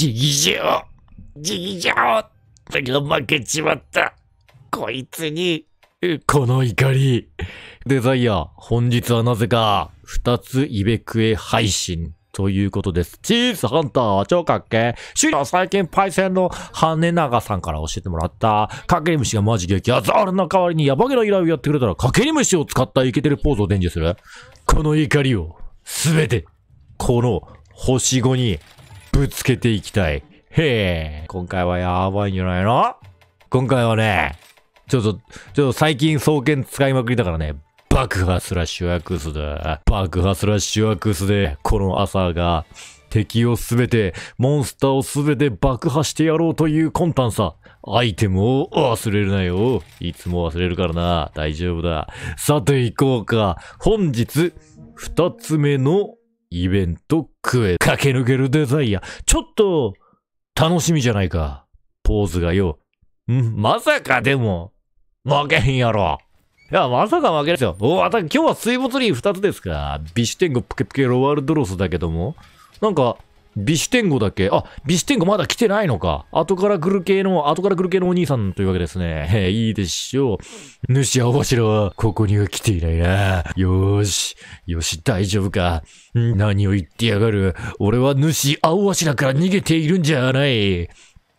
じぎじョウジギジョウ俺が負けちまった。こいつに。この怒り。デザイア、本日はなぜか、二つイベクエ配信ということです。チーズハンター、超かっけシュー、最近パイセンの羽長さんから教えてもらった、かけり虫がマジ激アザールの代わりにヤバゲの依頼をやってくれたら、かけり虫を使ったイケてるポーズを伝授する。この怒りを、すべて、この星5にぶつけていきたい。へえ。今回はやばいんじゃないの今回はね、ちょっと、ちょっと最近双剣使いまくりだからね、爆破スラッシュワクスだ。爆破スラッシュワクスで、この朝が、敵をすべて、モンスターをすべて爆破してやろうという魂胆さ。アイテムを忘れるなよ。いつも忘れるからな。大丈夫だ。さて行こうか。本日、二つ目のイベントクエ、駆け抜けるデザイア。ちょっと、楽しみじゃないか。ポーズがよ。んまさかでも、負けへんやろ。いや、まさか負けですよ。おわた、今日は水没リー二つですか。ビシュテングプケプケロワールドロスだけども。なんか、ビシュテンゴだけあ、ビシュテンゴまだ来てないのか。後から来る系の、後から来る系のお兄さんというわけですね。いいでしょう。主はお柱は、ここには来ていないな。よーし。よし、大丈夫か。何を言ってやがる。俺は主青柱から逃げているんじゃない。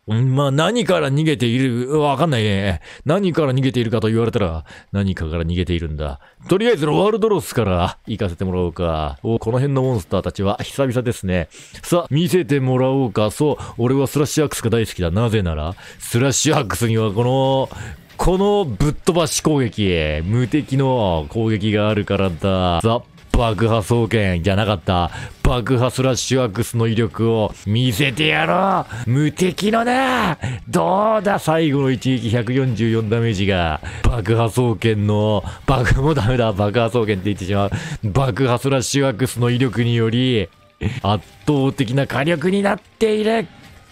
うん、まあ何から逃げている、わかんないね。何から逃げているかと言われたら、何かから逃げているんだ。とりあえずロワールドロスから行かせてもらおうか。お、この辺のモンスターたちは久々ですね。さあ、見せてもらおうか。そう、俺はスラッシュアックスが大好きだ。なぜなら、スラッシュアックスにはこの、このぶっ飛ばし攻撃、無敵の攻撃があるからだ。ザ・爆破総研じゃなかった爆破スラッシュアクスの威力を見せてやろう無敵のなどうだ最後の一撃144ダメージが爆破総研の爆もダメだ爆破総研って言ってしまう爆破スラッシュアクスの威力により圧倒的な火力になっている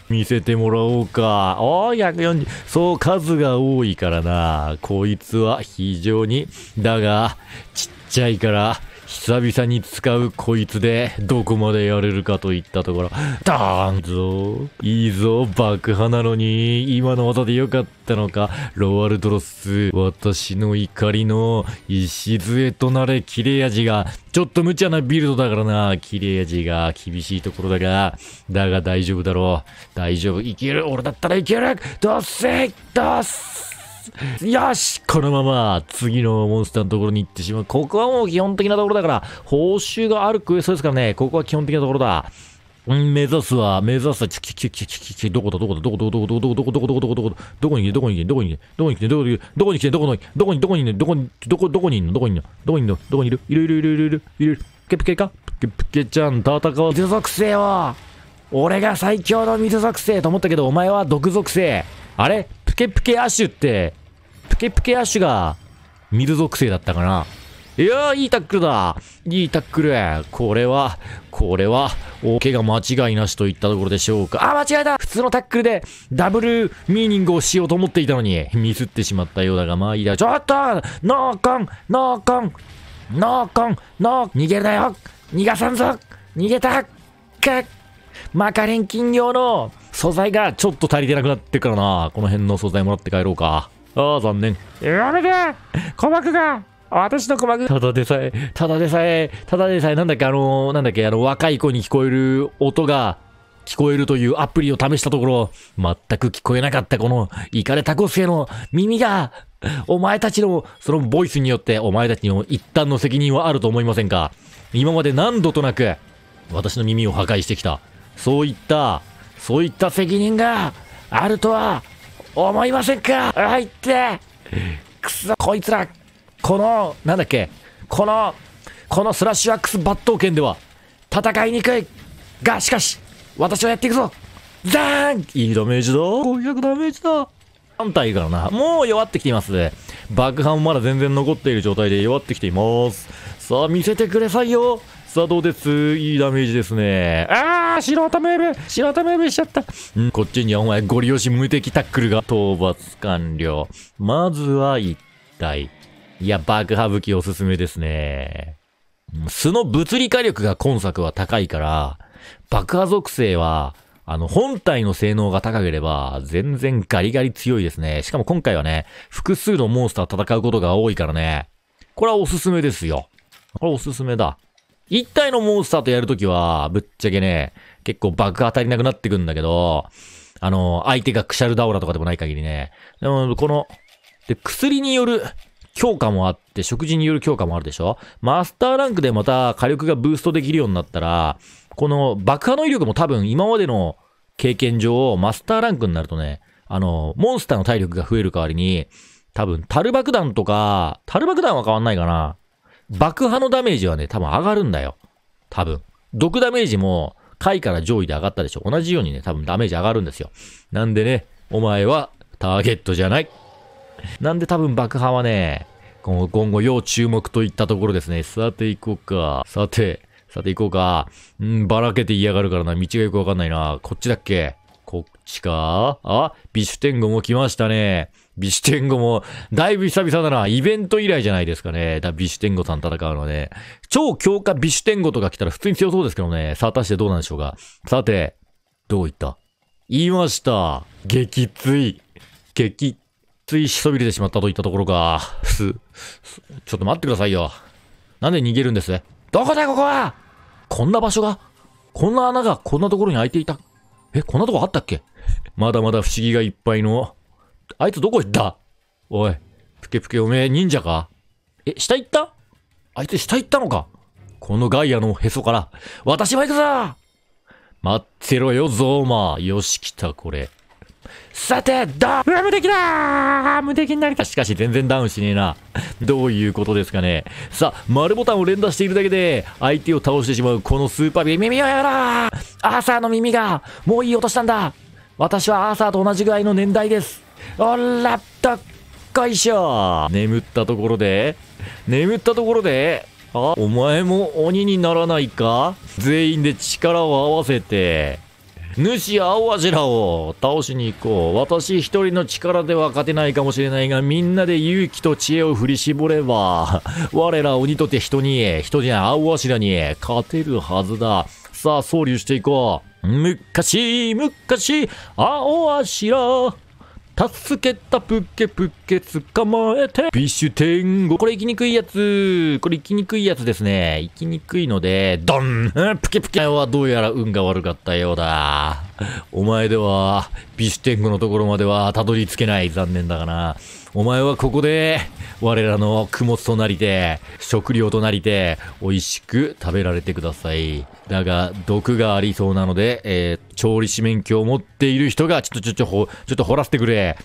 見せてもらおうか。おー、140。そう、数が多いからな。こいつは非常に。だが、ちっちゃいから、久々に使うこいつでどこまでやれるかといったところダーンぞいいぞ爆破なのに今の技でよかったのかロアルドロス私の怒りの礎となれ切れ味がちょっと無茶なビルドだからな切れ味が厳しいところだがだが大丈夫だろう大丈夫いける俺だったらいけるどっせいどっせ。よしこのまま次のモンスターのところに行ってしまう。ここはもう基本的なところだから、報酬があるクエストですからね、ここは基本的なところだ。うん、目指すは、目指すは、チキチキチキチキ、どこだ、どこだ、どこどこどこどこどこどこどこどこどこどこどここ、どこにどこにどこにどこにどこにどこにどこにどこにどこにどこにどこどこにどこにどこにいるのどこにいるのどこにいるいるいるいるいるいるいるプケプケかプケプケちゃん、戦う。水属性を俺が最強の水属性と思ったけど、お前は毒属性。あれプケプケ亜種って、ケプケアッシュが、ミル属性だったかな。いやー、いいタックルだ。いいタックル。これは、これは、おけが間違いなしといったところでしょうか。あ、間違えた普通のタックルで、ダブルミーニングをしようと思っていたのに、ミスってしまったようだが、まあいいだ。ちょっとノーコンノーコンノーコンノー逃げるなよ逃がさんぞ逃げたかマカレン金魚の素材がちょっと足りてなくなってからな。この辺の素材もらって帰ろうか。ああ、残念。やめて鼓膜が私の鼓膜ただでさえ、ただでさえ、ただでさえ、なんだっけ、あのなんだっけ、あの、若い子に聞こえる音が、聞こえるというアプリを試したところ、全く聞こえなかったこの、イカレタコスの耳が、お前たちの、そのボイスによって、お前たちの一旦の責任はあると思いませんか今まで何度となく、私の耳を破壊してきた。そういった、そういった責任があるとは思いませんか入ってくそ、こいつら、この、なんだっけ、この、このスラッシュアックス抜刀剣では、戦いにくいが、しかし、私はやっていくぞザーンいいダメージだ !500 ダメージだ反対からな。もう弱ってきていますね。爆破もまだ全然残っている状態で弱ってきています。さあ、見せてくれさいよさあどうですいいダメージですねああ素人ムーブ素人ムーブしちゃったんこっちにはお前ゴリ押し無敵タックルが討伐完了まずは1体いや爆破武器おすすめですね素の物理火力が今作は高いから爆破属性はあの、本体の性能が高ければ、全然ガリガリ強いですね。しかも今回はね、複数のモンスター戦うことが多いからね。これはおすすめですよ。これおすすめだ。一体のモンスターとやるときは、ぶっちゃけね、結構爆当たりなくなってくんだけど、あの、相手がクシャルダオラとかでもない限りね。でも、この、で、薬による強化もあって、食事による強化もあるでしょマスターランクでまた火力がブーストできるようになったら、この爆破の威力も多分今までの経験上、マスターランクになるとね、あの、モンスターの体力が増える代わりに、多分、タル爆弾とか、タル爆弾は変わんないかな。爆破のダメージはね、多分上がるんだよ。多分。毒ダメージも、下位から上位で上がったでしょ。同じようにね、多分ダメージ上がるんですよ。なんでね、お前はターゲットじゃない。なんで多分爆破はね、今後要注目といったところですね。さて行こうか。さて、さて行こうか。うん、ばらけて嫌がるからな。道がよくわかんないな。こっちだっけこっちかあ、ビシュテンゴも来ましたね。ビシテンゴも、だいぶ久々だな。イベント以来じゃないですかね。だビシテンゴさん戦うのね。超強化ビシテンゴとか来たら普通に強そうですけどね。さあ、果たしてどうなんでしょうか。さて、どういった言いました。撃墜。撃墜しそびれてしまったといったところか。す、ちょっと待ってくださいよ。なんで逃げるんですどこだここはこんな場所がこんな穴がこんなところに開いていた。え、こんなとこあったっけまだまだ不思議がいっぱいのあいつどこ行ったおい、プケプケおめえ忍者かえ、下行ったあいつ下行ったのかこのガイアのへそから、私は行くぞ待ってろよ、ゾーマー。よし、来た、これ。さて、ダウン無敵だ無敵になりた。しかし、全然ダウンしねえな。どういうことですかね。さあ、丸ボタンを連打しているだけで、相手を倒してしまう、このスーパービー、耳をやらアーサーの耳が、もういい音したんだ私はアーサーと同じぐらいの年代です。おらっとっこいしょ眠ったところで、眠ったところで、あ、お前も鬼にならないか全員で力を合わせて、主青柱を倒しに行こう。私一人の力では勝てないかもしれないが、みんなで勇気と知恵を振り絞れば、我ら鬼とて人に、人じゃ青柱に勝てるはずだ。さあ、総流していこう。昔、昔、青柱。助けたプッケプッケ捕まえてビッシュ天狗これ行きにくいやつこれ行きにくいやつですね行きにくいのでドンプケプケはどうやら運が悪かったようだお前ではビッシュ天狗のところまではたどり着けない残念だがなお前はここで我らの供物となりて、食料となりて、美味しく食べられてください。だが、毒がありそうなので、えー、調理師免許を持っている人が、ちょっとちょ、ちょ、ほ、ちょっと掘らせてくれ。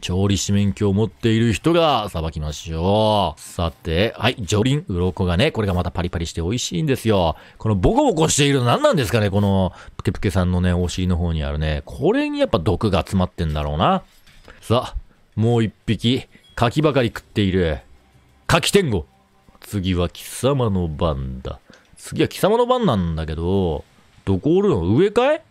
調理師免許を持っている人がさばきましょう。さて、はい、ジョリン、ウロコがね、これがまたパリパリして美味しいんですよ。このボコボコしているの何なんですかね、この、プケプケさんのね、お尻の方にあるね。これにやっぱ毒が詰まってんだろうな。さあ、もう一匹、柿ばかり食っている。柿天狗。次は貴様の番だ。次は貴様の番なんだけど、どこおるの上かい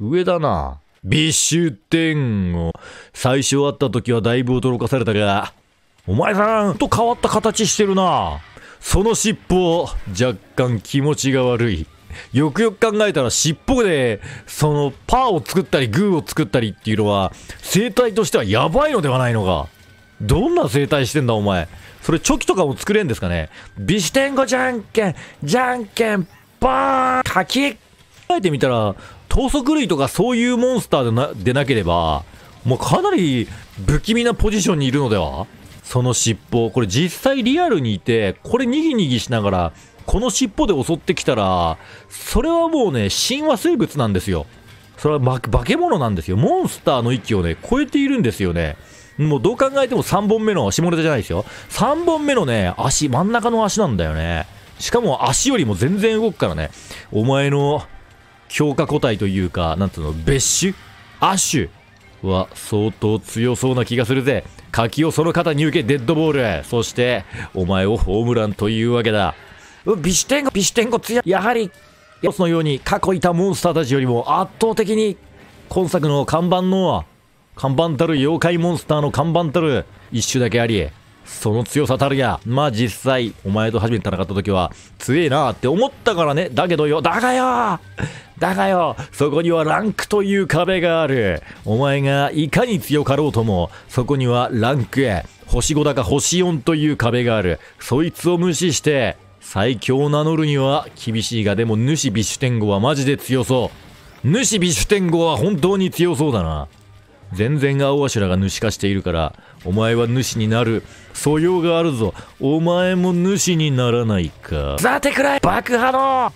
上だな。ビッシュ天狗。最初会った時はだいぶ驚かされたが、お前さんと変わった形してるな。その尻尾、若干気持ちが悪い。よくよく考えたら尻尾で、そのパーを作ったりグーを作ったりっていうのは、生態としてはやばいのではないのか。どんな生態してんだお前それチョキとかも作れんですかねビシテンゴじゃんけんじゃんけんバーン柿考えてみたら等速類とかそういうモンスターでなでなければもうかなり不気味なポジションにいるのではその尻尾これ実際リアルにいてこれにぎにぎしながらこの尻尾で襲ってきたらそれはもうね神話生物なんですよそれは化け物なんですよモンスターの域をね超えているんですよねもうどう考えても3本目の、下ネタじゃないですよ。3本目のね、足、真ん中の足なんだよね。しかも足よりも全然動くからね。お前の強化個体というか、なんつうの、別種アッシュは相当強そうな気がするぜ。柿をその肩に受けデッドボール。そして、お前をホームランというわけだ。ビシュテンコ、ビシュテンコ強い。やはり、やつのように過去いたモンスターたちよりも圧倒的に今作の看板の看板たる妖怪モンスターの看板たる一種だけあり、その強さたるや。まあ実際、お前と初めて戦った時は、強えなって思ったからね。だけどよ、だがよだがよ、そこにはランクという壁がある。お前がいかに強かろうとも、そこにはランクへ、星5だか星4という壁がある。そいつを無視して、最強を名乗るには厳しいが、でも主ビシュテンゴはマジで強そう。主ビシュテンゴは本当に強そうだな。全然青柱が主化しているから、お前は主になる。素養があるぞ。お前も主にならないか。さてくらい爆破の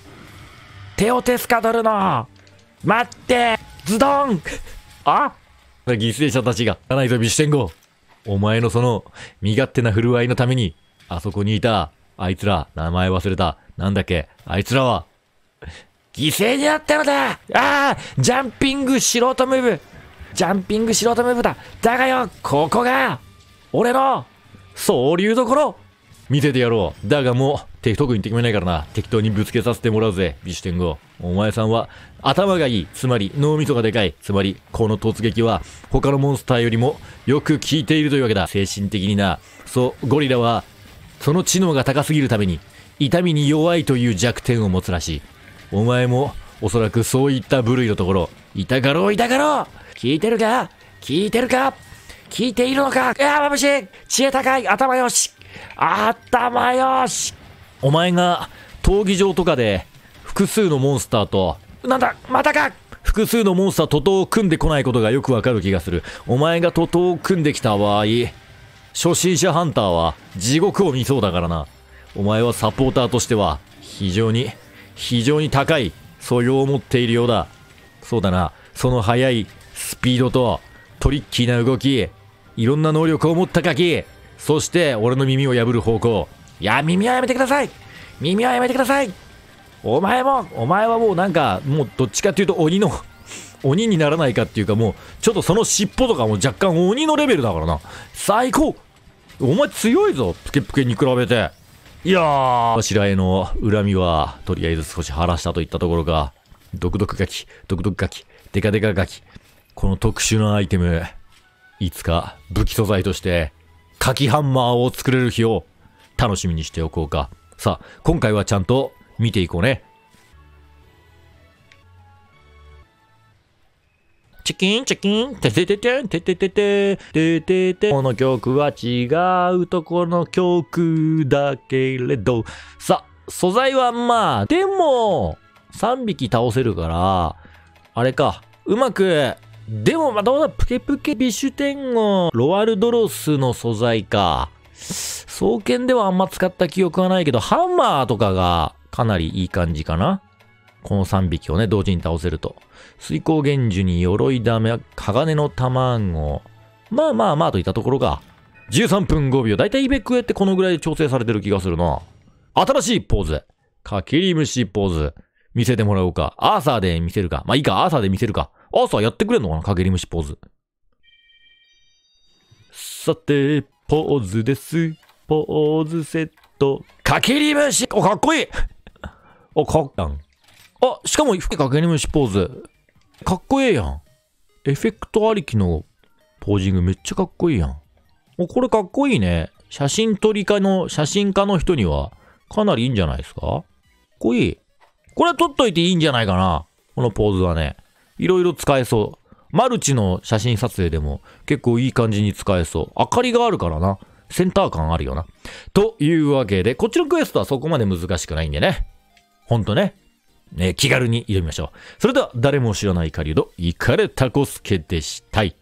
手をテスカドルの待ってズドンあ犠牲者たちが、ないとビシテンゴ。お前のその、身勝手な振る舞いのために、あそこにいた、あいつら、名前忘れた。なんだっけ、あいつらは、犠牲になったのだああジャンピング素人ムーブジャンピング素人ムーブだだがよここが俺のそういうところ見せてやろう。だがもう、適当にってもめないからな。適当にぶつけさせてもらうぜ、ビシュテンゴ。お前さんは、頭がいい。つまり、脳みそがでかい。つまり、この突撃は、他のモンスターよりも、よく効いているというわけだ。精神的にな。そう、ゴリラは、その知能が高すぎるために、痛みに弱いという弱点を持つらしい。お前も、おそらくそういった部類のところ、痛かろう、痛かろう聞いてるか聞いてるか聞いているのかいや、眩しい知恵高い頭よし頭よしお前が、闘技場とかで、複数のモンスターと、なんだまたか複数のモンスターととを組んでこないことがよくわかる気がする。お前が徒党を組んできた場合、初心者ハンターは地獄を見そうだからな。お前はサポーターとしては、非常に、非常に高い素養を持っているようだ。そうだな。その早いスピードとトリッキーな動き、いろんな能力を持ったガキ、そして俺の耳を破る方向。いや、耳はやめてください耳はやめてくださいお前も、お前はもうなんか、もうどっちかっていうと鬼の、鬼にならないかっていうかもう、ちょっとその尻尾とかも若干鬼のレベルだからな。最高お前強いぞプケプケに比べて。いやー、らへの恨みは、とりあえず少し晴らしたといったところか。ドクドクガキ、ドクドクガキ、デカデカガキ。この特殊なアイテム、いつか武器素材として、柿ハンマーを作れる日を楽しみにしておこうか。さあ、今回はちゃんと見ていこうね。チキンチキン、テテテてん、テテテテテテテこの曲は違うとこの曲だけれど。さあ、素材はまあ、でも、3匹倒せるから、あれか、うまくでもまどまだプケプケビッシュテンゴ、ロワルドロスの素材か。双剣ではあんま使った記憶はないけど、ハンマーとかがかなりいい感じかな。この3匹をね、同時に倒せると。水光源氏に鎧ダメ、鋼の卵。まあまあまあといったところが、13分5秒。だいたいイベクエってこのぐらいで調整されてる気がするな。新しいポーズ。かきり虫ポーズ。見せてもらおうか。アーサーで見せるか。まあいいか、アーサーで見せるか。朝やってくれんのかな陰り虫ポーズ。さて、ポーズです。ポーズセット。陰り虫お、かっこいいお、かっこん。あ、しかも、吹けりり虫ポーズ。かっこええやん。エフェクトありきのポージングめっちゃかっこいいやん。お、これかっこいいね。写真撮り家の、写真家の人にはかなりいいんじゃないですかかっこいい。これは撮っといていいんじゃないかな。このポーズはね。いろいろ使えそう。マルチの写真撮影でも結構いい感じに使えそう。明かりがあるからな。センター感あるよな。というわけで、こっちのクエストはそこまで難しくないんでね。ほんとね。ね気軽に挑みましょう。それでは、誰も知らない狩人、イカレタコスケでしたい。